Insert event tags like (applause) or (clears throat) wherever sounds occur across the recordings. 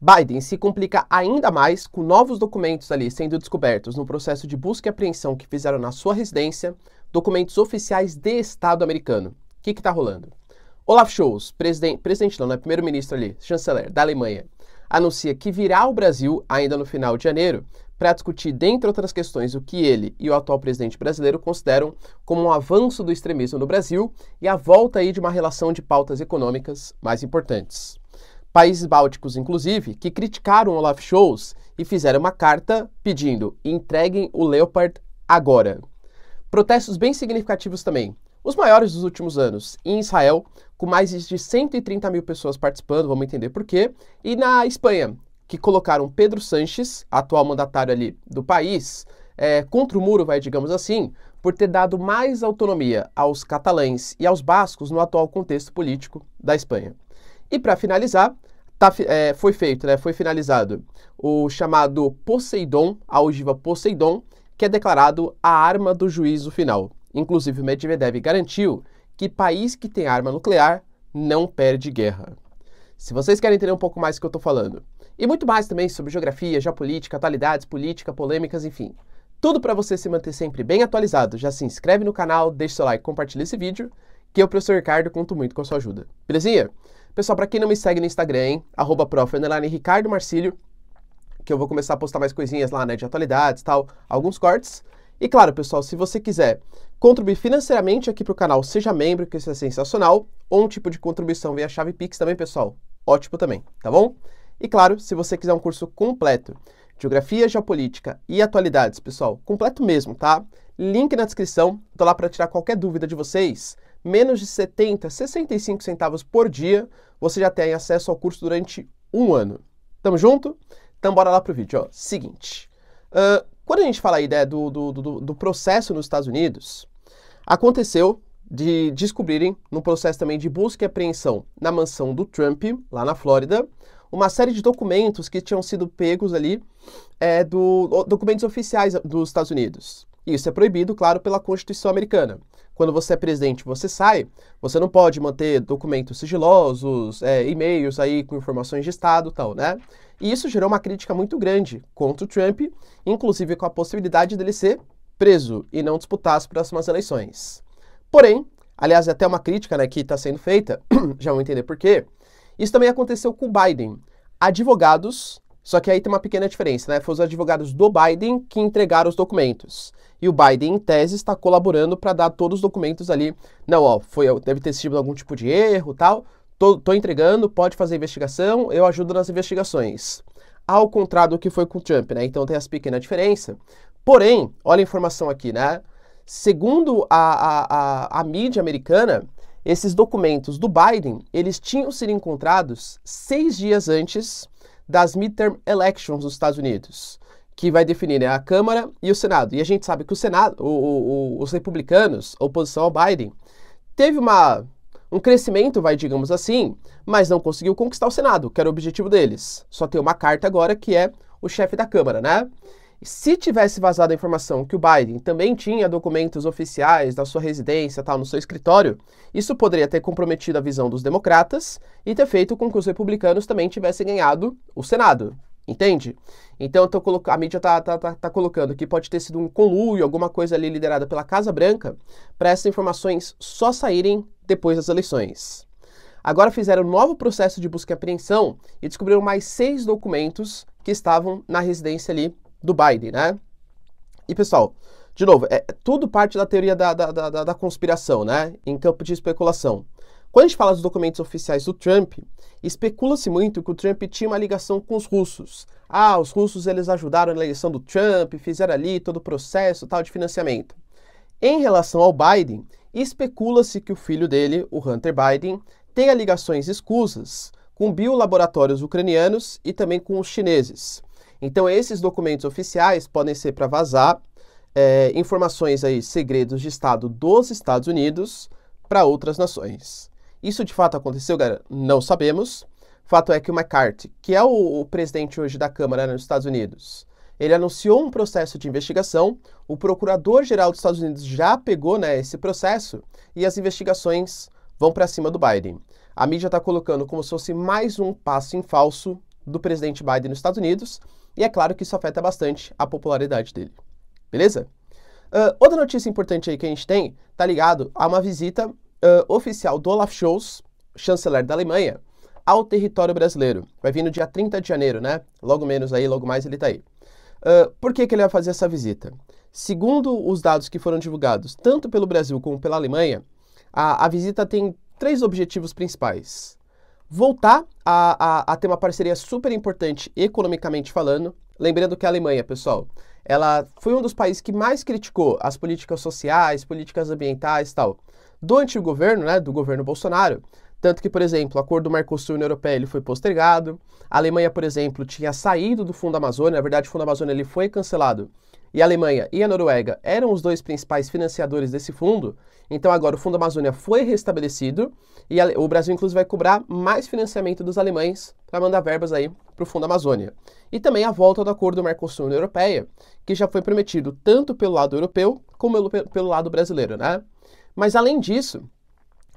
Biden se complica ainda mais com novos documentos ali sendo descobertos no processo de busca e apreensão que fizeram na sua residência, documentos oficiais de Estado americano. O que está rolando? Olaf Scholz, presidente, presidente não, é Primeiro-ministro ali, chanceler da Alemanha, anuncia que virá ao Brasil ainda no final de janeiro para discutir, dentre outras questões, o que ele e o atual presidente brasileiro consideram como um avanço do extremismo no Brasil e a volta aí de uma relação de pautas econômicas mais importantes. Países bálticos, inclusive, que criticaram Olaf Scholz e fizeram uma carta pedindo entreguem o Leopard agora. Protestos bem significativos também, os maiores dos últimos anos, em Israel, com mais de 130 mil pessoas participando, vamos entender por quê, e na Espanha, que colocaram Pedro Sanches, atual mandatário ali do país, é, contra o muro, vai, digamos assim, por ter dado mais autonomia aos catalães e aos bascos no atual contexto político da Espanha. E para finalizar, tá, é, foi feito, né, foi finalizado o chamado Poseidon, a ogiva Poseidon, que é declarado a arma do juízo final. Inclusive, Medvedev garantiu que país que tem arma nuclear não perde guerra. Se vocês querem entender um pouco mais do que eu estou falando, e muito mais também sobre geografia, geopolítica, atualidades, política, polêmicas, enfim. Tudo para você se manter sempre bem atualizado. Já se inscreve no canal, deixa seu like, compartilha esse vídeo, que eu, professor Ricardo, conto muito com a sua ajuda. Belezinha? Pessoal, para quem não me segue no Instagram, hein, arroba prof, Ricardo Marcílio, que eu vou começar a postar mais coisinhas lá, né, de atualidades tal, alguns cortes. E claro, pessoal, se você quiser contribuir financeiramente aqui para o canal, seja membro, que isso é sensacional, ou um tipo de contribuição via chave Pix também, pessoal, ótimo também, tá bom? E claro, se você quiser um curso completo, Geografia, Geopolítica e Atualidades, pessoal, completo mesmo, tá? Link na descrição, tô lá para tirar qualquer dúvida de vocês menos de 70, 65 centavos por dia, você já tem acesso ao curso durante um ano. Tamo junto? Então bora lá pro vídeo. Ó. Seguinte, uh, quando a gente fala a ideia do, do, do, do processo nos Estados Unidos, aconteceu de descobrirem, no processo também de busca e apreensão na mansão do Trump, lá na Flórida, uma série de documentos que tinham sido pegos ali, é, do, documentos oficiais dos Estados Unidos. isso é proibido, claro, pela Constituição americana quando você é presidente, você sai, você não pode manter documentos sigilosos, é, e-mails aí com informações de Estado e tal, né? E isso gerou uma crítica muito grande contra o Trump, inclusive com a possibilidade dele ser preso e não disputar as próximas eleições. Porém, aliás, é até uma crítica né, que está sendo feita, (clears throat) já vão entender por quê, isso também aconteceu com o Biden. Advogados só que aí tem uma pequena diferença, né? Foi os advogados do Biden que entregaram os documentos. E o Biden, em tese, está colaborando para dar todos os documentos ali. Não, ó, foi, deve ter sido algum tipo de erro tal. Tô, tô entregando, pode fazer investigação, eu ajudo nas investigações. Ao contrário do que foi com o Trump, né? Então tem essa pequena diferença. Porém, olha a informação aqui, né? Segundo a, a, a, a mídia americana, esses documentos do Biden, eles tinham sido encontrados seis dias antes das midterm elections dos Estados Unidos, que vai definir né, a Câmara e o Senado. E a gente sabe que o Senado, o, o, os republicanos, a oposição ao Biden, teve uma, um crescimento, vai digamos assim, mas não conseguiu conquistar o Senado, que era o objetivo deles. Só tem uma carta agora que é o chefe da Câmara, né? se tivesse vazado a informação que o Biden também tinha documentos oficiais da sua residência, tal, no seu escritório, isso poderia ter comprometido a visão dos democratas e ter feito com que os republicanos também tivessem ganhado o Senado. Entende? Então a mídia está tá, tá, tá colocando que pode ter sido um conluio, alguma coisa ali liderada pela Casa Branca, para essas informações só saírem depois das eleições. Agora fizeram um novo processo de busca e apreensão e descobriram mais seis documentos que estavam na residência ali do Biden, né? E pessoal, de novo, é tudo parte da teoria da, da, da, da conspiração, né? Em campo de especulação. Quando a gente fala dos documentos oficiais do Trump, especula-se muito que o Trump tinha uma ligação com os russos. Ah, os russos eles ajudaram na eleição do Trump, fizeram ali todo o processo tal de financiamento. Em relação ao Biden, especula-se que o filho dele, o Hunter Biden, tenha ligações escusas com biolaboratórios ucranianos e também com os chineses. Então, esses documentos oficiais podem ser para vazar é, informações aí, segredos de Estado dos Estados Unidos para outras nações. Isso de fato aconteceu, galera? Não sabemos. Fato é que o McCarthy, que é o, o presidente hoje da Câmara né, nos Estados Unidos, ele anunciou um processo de investigação. O procurador-geral dos Estados Unidos já pegou né, esse processo e as investigações vão para cima do Biden. A mídia está colocando como se fosse mais um passo em falso do presidente Biden nos Estados Unidos, e é claro que isso afeta bastante a popularidade dele. Beleza? Uh, outra notícia importante aí que a gente tem tá ligado a uma visita uh, oficial do Olaf Scholz, chanceler da Alemanha, ao território brasileiro. Vai vir no dia 30 de janeiro, né? Logo menos aí, logo mais ele está aí. Uh, por que, que ele vai fazer essa visita? Segundo os dados que foram divulgados tanto pelo Brasil como pela Alemanha, a, a visita tem três objetivos principais voltar a, a, a ter uma parceria super importante economicamente falando. Lembrando que a Alemanha, pessoal, ela foi um dos países que mais criticou as políticas sociais, políticas ambientais e tal do antigo governo, né, do governo Bolsonaro. Tanto que, por exemplo, o acordo Mercosul-União Europeia ele foi postergado. A Alemanha, por exemplo, tinha saído do Fundo Amazônia. Na verdade, o Fundo Amazônia ele foi cancelado e a Alemanha e a Noruega eram os dois principais financiadores desse fundo, então agora o Fundo Amazônia foi restabelecido e a, o Brasil, inclusive, vai cobrar mais financiamento dos alemães para mandar verbas aí para o Fundo Amazônia. E também a volta do acordo Mercosul-União Europeia, que já foi prometido tanto pelo lado europeu como pelo, pelo lado brasileiro, né? Mas além disso,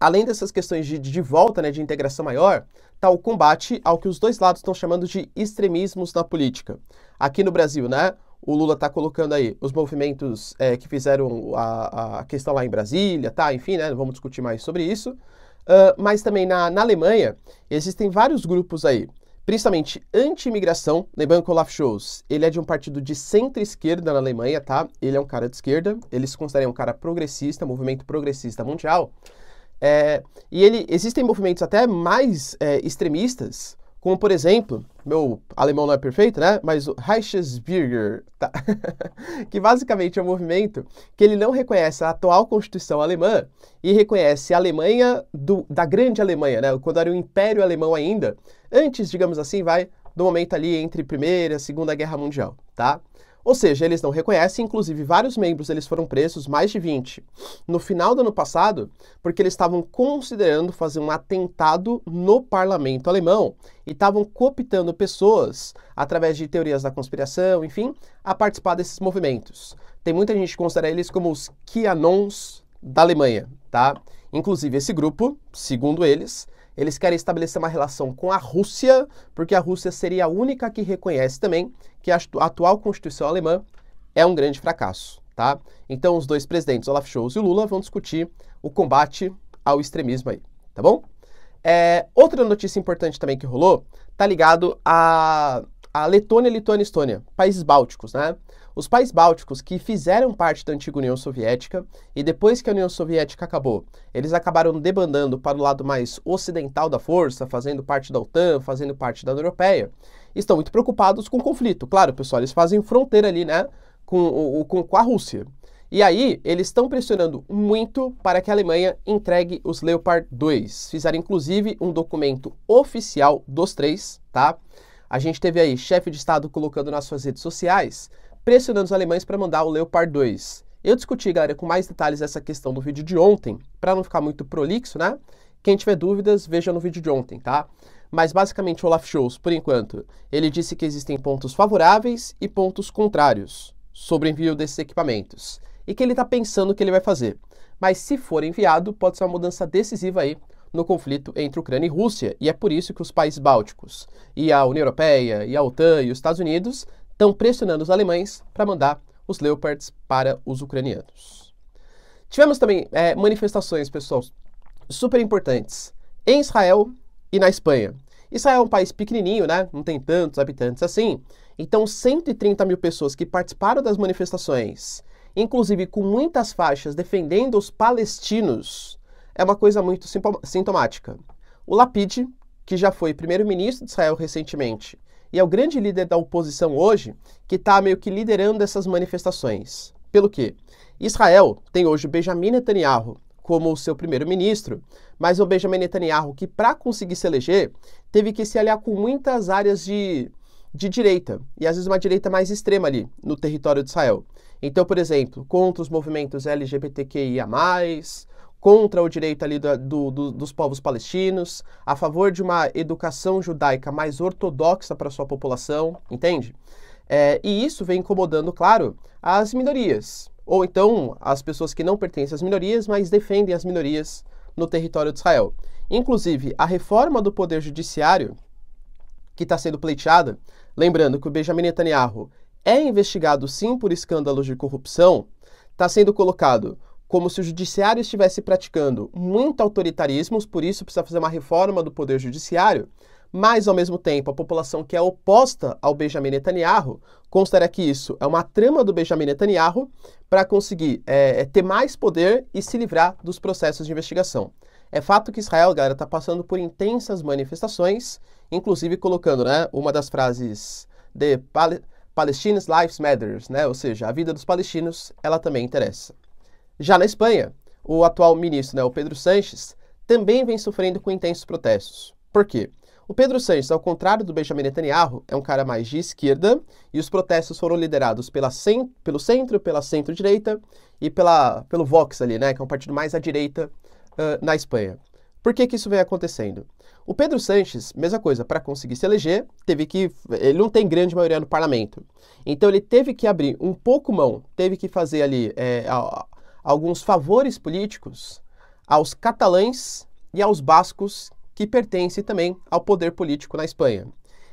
além dessas questões de, de volta, né, de integração maior, está o combate ao que os dois lados estão chamando de extremismos na política. Aqui no Brasil, né, o Lula está colocando aí os movimentos é, que fizeram a, a, questão lá em Brasília, tá? Enfim, né? Vamos discutir mais sobre isso. Uh, mas também na, na, Alemanha existem vários grupos aí, principalmente anti-imigração. Lembrando que Olaf Scholz, ele é de um partido de centro-esquerda na Alemanha, tá? Ele é um cara de esquerda, ele se considera um cara progressista, movimento progressista mundial. É, e ele existem movimentos até mais é, extremistas, como, por exemplo, meu alemão não é perfeito, né? Mas o Reichsbürger, tá? (laughs) que basicamente é um movimento que ele não reconhece a atual Constituição alemã e reconhece a Alemanha do, da Grande Alemanha, né? Quando era o Império Alemão ainda, antes, digamos assim, vai do momento ali entre Primeira e Segunda Guerra Mundial, tá? Ou seja, eles não reconhecem, inclusive vários membros eles foram presos, mais de 20, no final do ano passado, porque eles estavam considerando fazer um atentado no parlamento alemão e estavam cooptando pessoas, através de teorias da conspiração, enfim, a participar desses movimentos. Tem muita gente que considera eles como os QAnons da Alemanha, tá? Inclusive esse grupo, segundo eles, eles querem estabelecer uma relação com a Rússia, porque a Rússia seria a única que reconhece também que a atual Constituição alemã é um grande fracasso, tá? Então os dois presidentes, Olaf Scholz e Lula, vão discutir o combate ao extremismo aí, tá bom? É, outra notícia importante também que rolou tá ligado a a Letônia, Lituânia e Estônia, países bálticos, né? Os países bálticos que fizeram parte da antiga União Soviética e depois que a União Soviética acabou, eles acabaram debandando para o lado mais ocidental da força, fazendo parte da OTAN, fazendo parte da União Europeia, estão muito preocupados com o conflito. Claro, pessoal, eles fazem fronteira ali, né, com, com, com a Rússia. E aí, eles estão pressionando muito para que a Alemanha entregue os Leopard 2. Fizeram, inclusive, um documento oficial dos três, tá? A gente teve aí chefe de Estado colocando nas suas redes sociais, pressionando os alemães para mandar o Leopard 2. Eu discuti, galera, com mais detalhes essa questão do vídeo de ontem, para não ficar muito prolixo, né? Quem tiver dúvidas, veja no vídeo de ontem, tá? Mas basicamente o Olaf Scholz, por enquanto, ele disse que existem pontos favoráveis e pontos contrários sobre o envio desses equipamentos e que ele está pensando o que ele vai fazer. Mas se for enviado, pode ser uma mudança decisiva aí no conflito entre Ucrânia e Rússia. E é por isso que os países bálticos e a União Europeia e a OTAN e os Estados Unidos estão pressionando os alemães para mandar os Leopards para os ucranianos. Tivemos também é, manifestações, pessoal, super importantes em Israel e na Espanha. Israel é um país pequenininho, né? Não tem tantos habitantes assim. Então, 130 mil pessoas que participaram das manifestações, inclusive com muitas faixas defendendo os palestinos, é uma coisa muito sintomática. O Lapid, que já foi primeiro-ministro de Israel recentemente e é o grande líder da oposição hoje, que está meio que liderando essas manifestações. Pelo que Israel tem hoje Benjamin Netanyahu como seu primeiro-ministro, mas o Benjamin Netanyahu, que para conseguir se eleger, teve que se aliar com muitas áreas de, de direita, e às vezes uma direita mais extrema ali no território de Israel. Então, por exemplo, contra os movimentos LGBTQIA, contra o direito ali do, do, do, dos povos palestinos, a favor de uma educação judaica mais ortodoxa para sua população, entende? É, e isso vem incomodando, claro, as minorias, ou então as pessoas que não pertencem às minorias, mas defendem as minorias no território de Israel. Inclusive, a reforma do poder judiciário que está sendo pleiteada, lembrando que o Benjamin Netanyahu é investigado sim por escândalos de corrupção, está sendo colocado como se o judiciário estivesse praticando muito autoritarismo, por isso precisa fazer uma reforma do poder judiciário, mas ao mesmo tempo a população que é oposta ao Benjamin Netanyahu considera que isso é uma trama do Benjamin Netanyahu para conseguir é, é, ter mais poder e se livrar dos processos de investigação. É fato que Israel, galera, está passando por intensas manifestações, inclusive colocando né, uma das frases de Palestinians Lives Matters, né, ou seja, a vida dos palestinos ela também interessa. Já na Espanha, o atual ministro, né, o Pedro Sanches, também vem sofrendo com intensos protestos. Por quê? O Pedro Sanches, ao contrário do Benjamin Netanyahu, é um cara mais de esquerda e os protestos foram liderados pela cent pelo centro, pela centro-direita e pela, pelo Vox ali, né, que é um partido mais à direita uh, na Espanha. Por que, que isso vem acontecendo? O Pedro Sanches, mesma coisa, para conseguir se eleger, teve que. Ele não tem grande maioria no parlamento. Então ele teve que abrir um pouco mão, teve que fazer ali é, alguns favores políticos aos catalães e aos bascos, que pertencem também ao poder político na Espanha.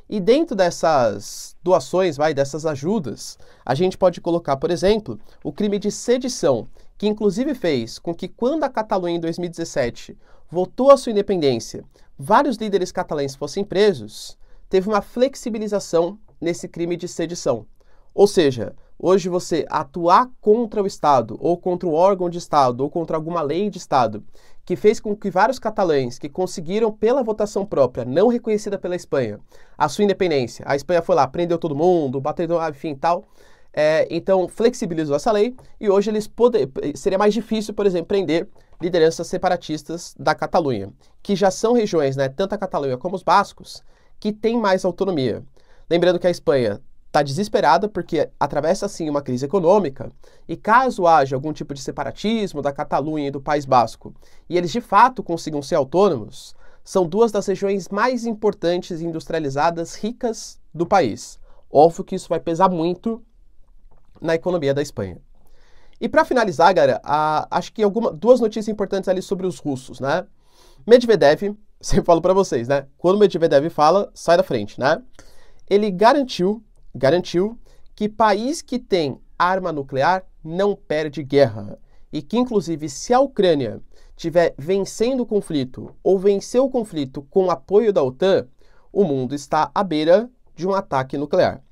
E dentro dessas doações, vai, dessas ajudas, a gente pode colocar, por exemplo, o crime de sedição, que inclusive fez com que quando a Catalunha em 2017 votou a sua independência, vários líderes catalães fossem presos, teve uma flexibilização nesse crime de sedição. Ou seja, hoje você atuar contra o Estado, ou contra o órgão de Estado, ou contra alguma lei de Estado, que fez com que vários catalães que conseguiram pela votação própria, não reconhecida pela Espanha, a sua independência. A Espanha foi lá, prendeu todo mundo, bateu, enfim, tal. É, então flexibilizou essa lei e hoje eles poder, seria mais difícil, por exemplo, prender lideranças separatistas da Catalunha, que já são regiões, né, tanto a Catalunha como os bascos, que têm mais autonomia. Lembrando que a Espanha está desesperada porque atravessa assim uma crise econômica e caso haja algum tipo de separatismo da Catalunha e do País Basco e eles de fato consigam ser autônomos, são duas das regiões mais importantes e industrializadas ricas do país. Óbvio que isso vai pesar muito na economia da Espanha. E para finalizar, galera, a, acho que alguma, duas notícias importantes ali sobre os russos, né? Medvedev, (laughs) sempre falo para vocês, né? Quando Medvedev fala, sai da frente, né? Ele garantiu garantiu que país que tem arma nuclear não perde guerra e que, inclusive, se a Ucrânia tiver vencendo o conflito ou venceu o conflito com o apoio da OTAN, o mundo está à beira de um ataque nuclear.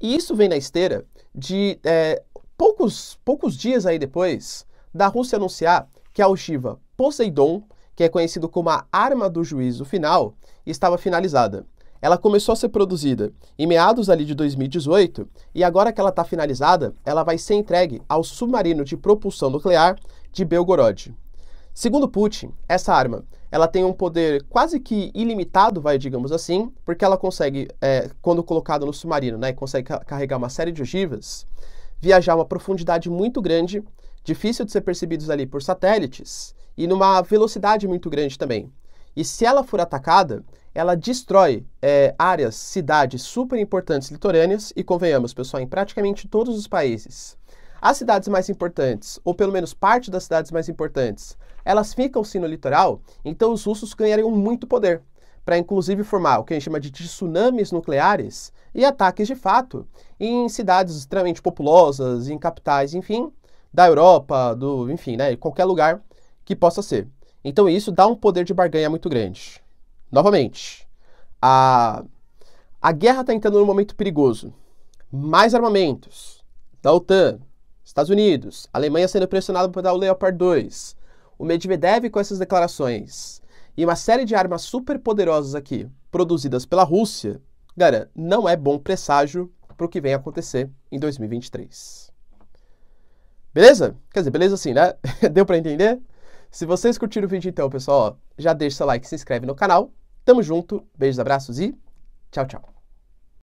E isso vem na esteira de é, poucos, poucos dias aí depois da Rússia anunciar que a ogiva Poseidon, que é conhecido como a arma do juízo final, estava finalizada ela começou a ser produzida em meados ali de 2018 e agora que ela está finalizada, ela vai ser entregue ao submarino de propulsão nuclear de Belgorod. Segundo Putin, essa arma ela tem um poder quase que ilimitado, vai digamos assim, porque ela consegue, é, quando colocada no submarino, né, consegue carregar uma série de ogivas, viajar uma profundidade muito grande, difícil de ser percebidos ali por satélites e numa velocidade muito grande também. E se ela for atacada, ela destrói é, áreas, cidades super importantes litorâneas, e convenhamos, pessoal, em praticamente todos os países. As cidades mais importantes, ou pelo menos parte das cidades mais importantes, elas ficam sim no litoral, então os russos ganhariam muito poder, para inclusive formar o que a gente chama de tsunamis nucleares e ataques de fato em cidades extremamente populosas, em capitais, enfim, da Europa, do, enfim, né, qualquer lugar que possa ser. Então isso dá um poder de barganha muito grande. Novamente, a, a guerra está entrando num momento perigoso. Mais armamentos da OTAN, Estados Unidos, Alemanha sendo pressionada para dar o Leopard 2, o Medvedev com essas declarações e uma série de armas super poderosas aqui produzidas pela Rússia, cara, não é bom presságio para o que vem acontecer em 2023. Beleza? Quer dizer, beleza assim, né? (laughs) Deu para entender? Se vocês curtiram o vídeo então, pessoal, ó, já deixa seu like, se inscreve no canal Tamo junto, beijos, abraços e tchau, tchau.